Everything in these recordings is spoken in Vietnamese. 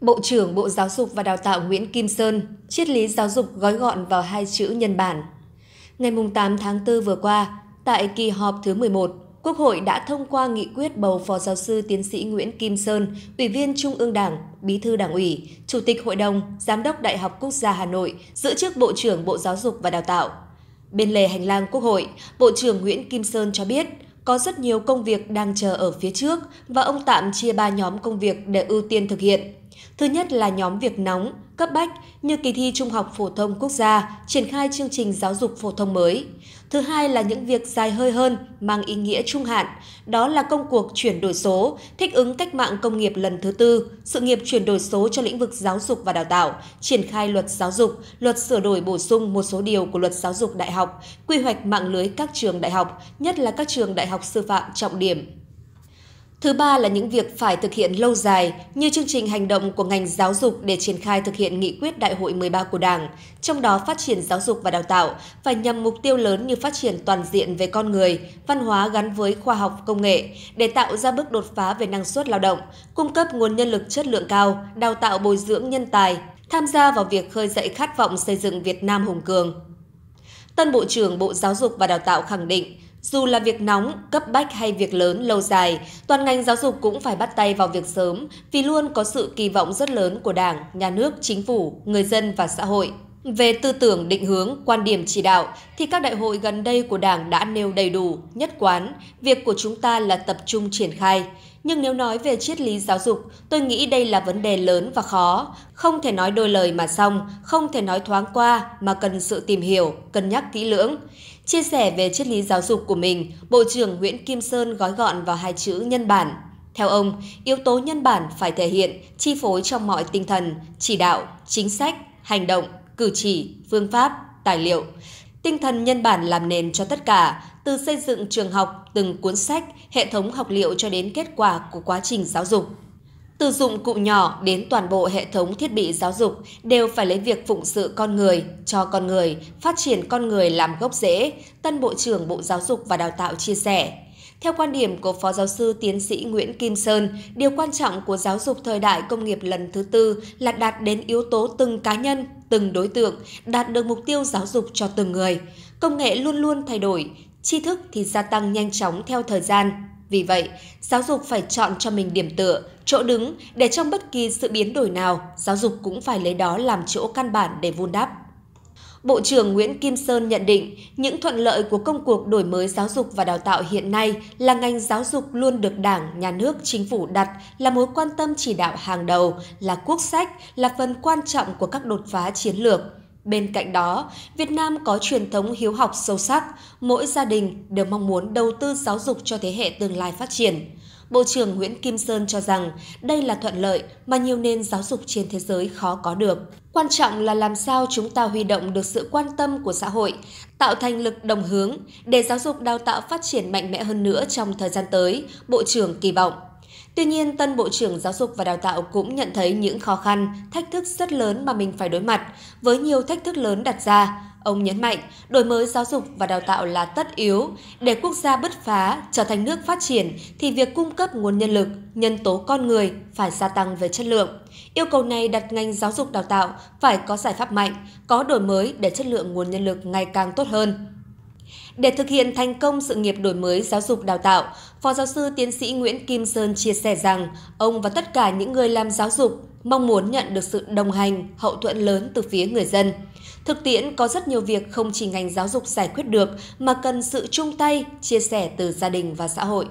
Bộ trưởng Bộ Giáo dục và Đào tạo Nguyễn Kim Sơn, triết lý giáo dục gói gọn vào hai chữ nhân bản. Ngày 8 tháng 4 vừa qua, tại kỳ họp thứ 11, Quốc hội đã thông qua nghị quyết bầu Phó Giáo sư Tiến sĩ Nguyễn Kim Sơn, Ủy viên Trung ương Đảng, Bí thư Đảng ủy, Chủ tịch Hội đồng, Giám đốc Đại học Quốc gia Hà Nội, giữ chức Bộ trưởng Bộ Giáo dục và Đào tạo. Bên lề hành lang Quốc hội, Bộ trưởng Nguyễn Kim Sơn cho biết, có rất nhiều công việc đang chờ ở phía trước và ông tạm chia ba nhóm công việc để ưu tiên thực hiện – Thứ nhất là nhóm việc nóng, cấp bách như kỳ thi Trung học Phổ thông Quốc gia, triển khai chương trình giáo dục phổ thông mới. Thứ hai là những việc dài hơi hơn, mang ý nghĩa trung hạn. Đó là công cuộc chuyển đổi số, thích ứng cách mạng công nghiệp lần thứ tư, sự nghiệp chuyển đổi số cho lĩnh vực giáo dục và đào tạo, triển khai luật giáo dục, luật sửa đổi bổ sung một số điều của luật giáo dục đại học, quy hoạch mạng lưới các trường đại học, nhất là các trường đại học sư phạm trọng điểm, Thứ ba là những việc phải thực hiện lâu dài như chương trình hành động của ngành giáo dục để triển khai thực hiện nghị quyết Đại hội 13 của Đảng, trong đó phát triển giáo dục và đào tạo phải nhằm mục tiêu lớn như phát triển toàn diện về con người, văn hóa gắn với khoa học công nghệ để tạo ra bước đột phá về năng suất lao động, cung cấp nguồn nhân lực chất lượng cao, đào tạo bồi dưỡng nhân tài, tham gia vào việc khơi dậy khát vọng xây dựng Việt Nam hùng cường. Tân Bộ trưởng Bộ Giáo dục và Đào tạo khẳng định, dù là việc nóng, cấp bách hay việc lớn lâu dài, toàn ngành giáo dục cũng phải bắt tay vào việc sớm vì luôn có sự kỳ vọng rất lớn của Đảng, Nhà nước, Chính phủ, người dân và xã hội. Về tư tưởng định hướng, quan điểm chỉ đạo thì các đại hội gần đây của Đảng đã nêu đầy đủ, nhất quán, việc của chúng ta là tập trung triển khai. Nhưng nếu nói về triết lý giáo dục, tôi nghĩ đây là vấn đề lớn và khó. Không thể nói đôi lời mà xong, không thể nói thoáng qua mà cần sự tìm hiểu, cân nhắc kỹ lưỡng. Chia sẻ về triết lý giáo dục của mình, Bộ trưởng Nguyễn Kim Sơn gói gọn vào hai chữ nhân bản. Theo ông, yếu tố nhân bản phải thể hiện, chi phối trong mọi tinh thần, chỉ đạo, chính sách, hành động, cử chỉ, phương pháp, tài liệu – Tinh thần nhân bản làm nền cho tất cả, từ xây dựng trường học, từng cuốn sách, hệ thống học liệu cho đến kết quả của quá trình giáo dục. Từ dụng cụ nhỏ đến toàn bộ hệ thống thiết bị giáo dục đều phải lấy việc phụng sự con người, cho con người, phát triển con người làm gốc rễ, tân Bộ trưởng Bộ Giáo dục và Đào tạo chia sẻ. Theo quan điểm của Phó Giáo sư Tiến sĩ Nguyễn Kim Sơn, điều quan trọng của giáo dục thời đại công nghiệp lần thứ tư là đạt đến yếu tố từng cá nhân, từng đối tượng, đạt được mục tiêu giáo dục cho từng người. Công nghệ luôn luôn thay đổi, tri thức thì gia tăng nhanh chóng theo thời gian. Vì vậy, giáo dục phải chọn cho mình điểm tựa, chỗ đứng để trong bất kỳ sự biến đổi nào, giáo dục cũng phải lấy đó làm chỗ căn bản để vun đắp. Bộ trưởng Nguyễn Kim Sơn nhận định những thuận lợi của công cuộc đổi mới giáo dục và đào tạo hiện nay là ngành giáo dục luôn được Đảng, Nhà nước, Chính phủ đặt là mối quan tâm chỉ đạo hàng đầu, là quốc sách, là phần quan trọng của các đột phá chiến lược. Bên cạnh đó, Việt Nam có truyền thống hiếu học sâu sắc, mỗi gia đình đều mong muốn đầu tư giáo dục cho thế hệ tương lai phát triển. Bộ trưởng Nguyễn Kim Sơn cho rằng đây là thuận lợi mà nhiều nền giáo dục trên thế giới khó có được. Quan trọng là làm sao chúng ta huy động được sự quan tâm của xã hội, tạo thành lực đồng hướng để giáo dục đào tạo phát triển mạnh mẽ hơn nữa trong thời gian tới, Bộ trưởng kỳ vọng. Tuy nhiên, tân Bộ trưởng Giáo dục và Đào tạo cũng nhận thấy những khó khăn, thách thức rất lớn mà mình phải đối mặt, với nhiều thách thức lớn đặt ra, Ông nhấn mạnh, đổi mới giáo dục và đào tạo là tất yếu. Để quốc gia bứt phá, trở thành nước phát triển thì việc cung cấp nguồn nhân lực, nhân tố con người phải gia tăng về chất lượng. Yêu cầu này đặt ngành giáo dục đào tạo phải có giải pháp mạnh, có đổi mới để chất lượng nguồn nhân lực ngày càng tốt hơn. Để thực hiện thành công sự nghiệp đổi mới giáo dục đào tạo, Phó giáo sư tiến sĩ Nguyễn Kim Sơn chia sẻ rằng ông và tất cả những người làm giáo dục mong muốn nhận được sự đồng hành, hậu thuẫn lớn từ phía người dân. Thực tiễn có rất nhiều việc không chỉ ngành giáo dục giải quyết được mà cần sự chung tay, chia sẻ từ gia đình và xã hội.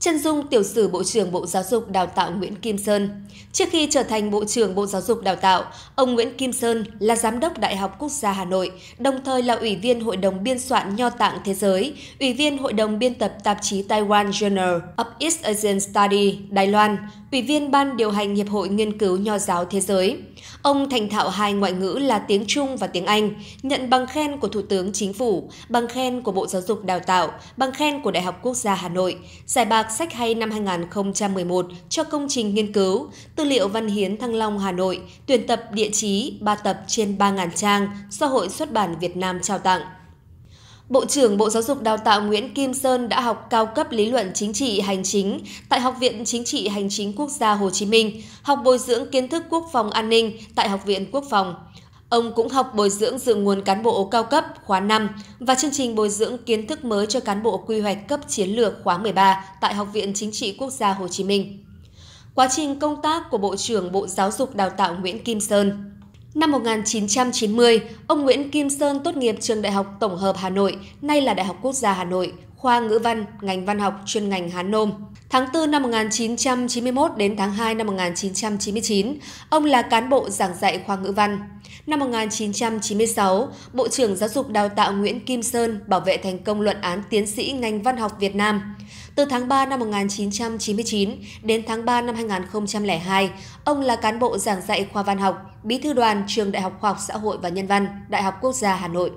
Chân Dung tiểu sử Bộ trưởng Bộ Giáo dục Đào tạo Nguyễn Kim Sơn. Trước khi trở thành Bộ trưởng Bộ Giáo dục Đào tạo, ông Nguyễn Kim Sơn là Giám đốc Đại học Quốc gia Hà Nội, đồng thời là Ủy viên Hội đồng Biên soạn Nho tạng Thế giới, Ủy viên Hội đồng Biên tập tạp chí Taiwan Journal of East Asian Study, Đài Loan, Ủy viên Ban điều hành Hiệp hội Nghiên cứu Nho giáo Thế giới. Ông thành thạo hai ngoại ngữ là tiếng Trung và tiếng Anh, nhận bằng khen của Thủ tướng Chính phủ, bằng khen của Bộ Giáo dục Đào tạo, bằng khen của Đại học Quốc gia Hà Nội, giải bạc sách hay năm 2011 cho công trình nghiên cứu Tư liệu Văn hiến Thăng Long Hà Nội, tuyển tập địa chí 3 tập trên 3.000 trang do Hội xuất bản Việt Nam trao tặng. Bộ trưởng Bộ Giáo dục Đào tạo Nguyễn Kim Sơn đã học cao cấp lý luận chính trị hành chính tại Học viện Chính trị Hành chính Quốc gia Hồ Chí Minh, học bồi dưỡng kiến thức quốc phòng an ninh tại Học viện Quốc phòng. Ông cũng học bồi dưỡng dự nguồn cán bộ cao cấp khóa 5 và chương trình bồi dưỡng kiến thức mới cho cán bộ quy hoạch cấp chiến lược khóa 13 tại Học viện Chính trị Quốc gia Hồ Chí Minh. Quá trình công tác của Bộ trưởng Bộ Giáo dục Đào tạo Nguyễn Kim Sơn Năm 1990, ông Nguyễn Kim Sơn tốt nghiệp trường Đại học Tổng hợp Hà Nội, nay là Đại học Quốc gia Hà Nội, khoa ngữ văn, ngành văn học chuyên ngành Hán Nôm. Tháng 4 năm 1991 đến tháng 2 năm 1999, ông là cán bộ giảng dạy khoa ngữ văn. Năm 1996, Bộ trưởng Giáo dục Đào tạo Nguyễn Kim Sơn bảo vệ thành công luận án tiến sĩ ngành văn học Việt Nam. Từ tháng 3 năm 1999 đến tháng 3 năm 2002, ông là cán bộ giảng dạy khoa văn học, bí thư đoàn Trường Đại học Khoa học Xã hội và Nhân văn, Đại học Quốc gia Hà Nội.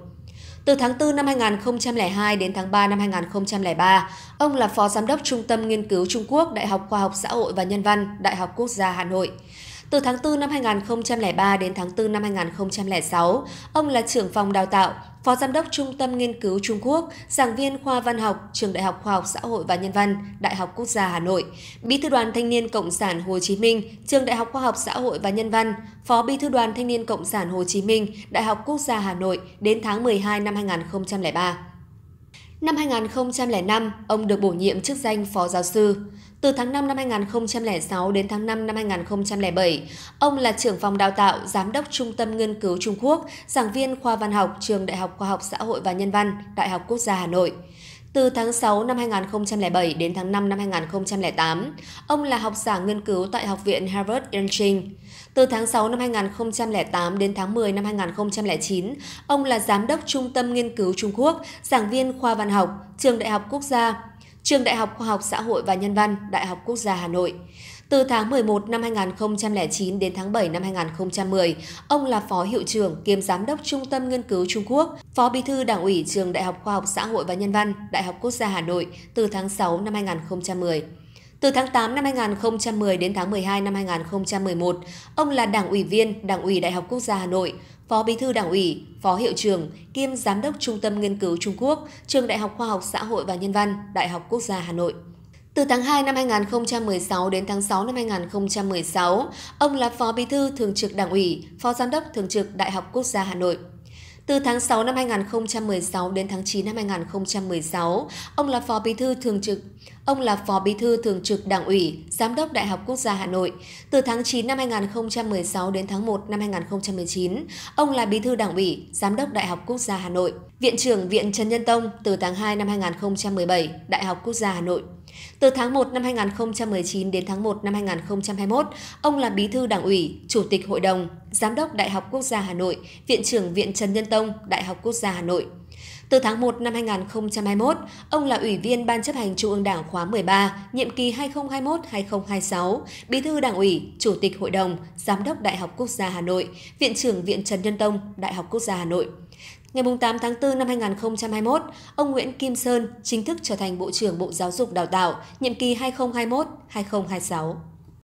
Từ tháng 4 năm 2002 đến tháng 3 năm 2003, ông là Phó Giám đốc Trung tâm Nghiên cứu Trung Quốc Đại học Khoa học Xã hội và Nhân văn, Đại học Quốc gia Hà Nội. Từ tháng 4 năm 2003 đến tháng 4 năm 2006, ông là trưởng phòng đào tạo, phó giám đốc Trung tâm Nghiên cứu Trung Quốc, giảng viên khoa văn học, trường Đại học Khoa học Xã hội và Nhân văn, Đại học Quốc gia Hà Nội, bí thư đoàn Thanh niên Cộng sản Hồ Chí Minh, trường Đại học Khoa học Xã hội và Nhân văn, phó bí thư đoàn Thanh niên Cộng sản Hồ Chí Minh, Đại học Quốc gia Hà Nội đến tháng 12 năm 2003. Năm 2005, ông được bổ nhiệm chức danh phó giáo sư. Từ tháng 5 năm 2006 đến tháng 5 năm 2007, ông là trưởng phòng đào tạo, giám đốc Trung tâm Nghiên cứu Trung Quốc, giảng viên khoa văn học, trường Đại học Khoa học Xã hội và Nhân văn, Đại học Quốc gia Hà Nội. Từ tháng 6 năm 2007 đến tháng 5 năm 2008, ông là học giả nghiên cứu tại Học viện Harvard Yelchin. Từ tháng 6 năm 2008 đến tháng 10 năm 2009, ông là giám đốc Trung tâm Nghiên cứu Trung Quốc, giảng viên khoa văn học, Trường Đại học Quốc gia, Trường Đại học Khoa học Xã hội và Nhân văn, Đại học Quốc gia Hà Nội. Từ tháng 11 năm 2009 đến tháng 7 năm 2010, ông là Phó Hiệu trưởng kiêm Giám đốc Trung tâm Nghiên cứu Trung Quốc, Phó Bí thư Đảng ủy Trường Đại học Khoa học Xã hội và Nhân văn, Đại học Quốc gia Hà Nội từ tháng 6 năm 2010. Từ tháng 8 năm 2010 đến tháng 12 năm 2011, ông là Đảng ủy viên Đảng ủy Đại học Quốc gia Hà Nội, Phó Bí thư Đảng ủy, Phó Hiệu trưởng kiêm Giám đốc Trung tâm Nghiên cứu Trung Quốc, Trường Đại học Khoa học Xã hội và Nhân văn, Đại học Quốc gia Hà Nội. Từ tháng 2 năm 2016 đến tháng 6 năm 2016, ông là Phó Bí thư Thường trực Đảng ủy, Phó Giám đốc Thường trực Đại học Quốc gia Hà Nội. Từ tháng 6 năm 2016 đến tháng 9 năm 2016, ông là Phó Bí thư Thường trực Ông là Phó Bí thư Thường trực Đảng ủy, Giám đốc Đại học Quốc gia Hà Nội. Từ tháng 9 năm 2016 đến tháng 1 năm 2019, ông là Bí thư Đảng ủy, Giám đốc Đại học Quốc gia Hà Nội, Viện trưởng Viện Trần Nhân Tông từ tháng 2 năm 2017, Đại học Quốc gia Hà Nội. Từ tháng 1 năm 2019 đến tháng 1 năm 2021, ông là Bí thư Đảng ủy, Chủ tịch Hội đồng, Giám đốc Đại học Quốc gia Hà Nội, Viện trưởng Viện Trần Nhân Tông, Đại học Quốc gia Hà Nội. Từ tháng 1 năm 2021, ông là Ủy viên Ban chấp hành Trung ương Đảng khóa 13, nhiệm kỳ 2021-2026, Bí thư Đảng ủy, Chủ tịch Hội đồng, Giám đốc Đại học Quốc gia Hà Nội, Viện trưởng Viện Trần Nhân Tông, Đại học Quốc gia Hà Nội. Ngày 8 tháng 4 năm 2021, ông Nguyễn Kim Sơn chính thức trở thành Bộ trưởng Bộ Giáo dục Đào tạo, nhiệm kỳ 2021-2026.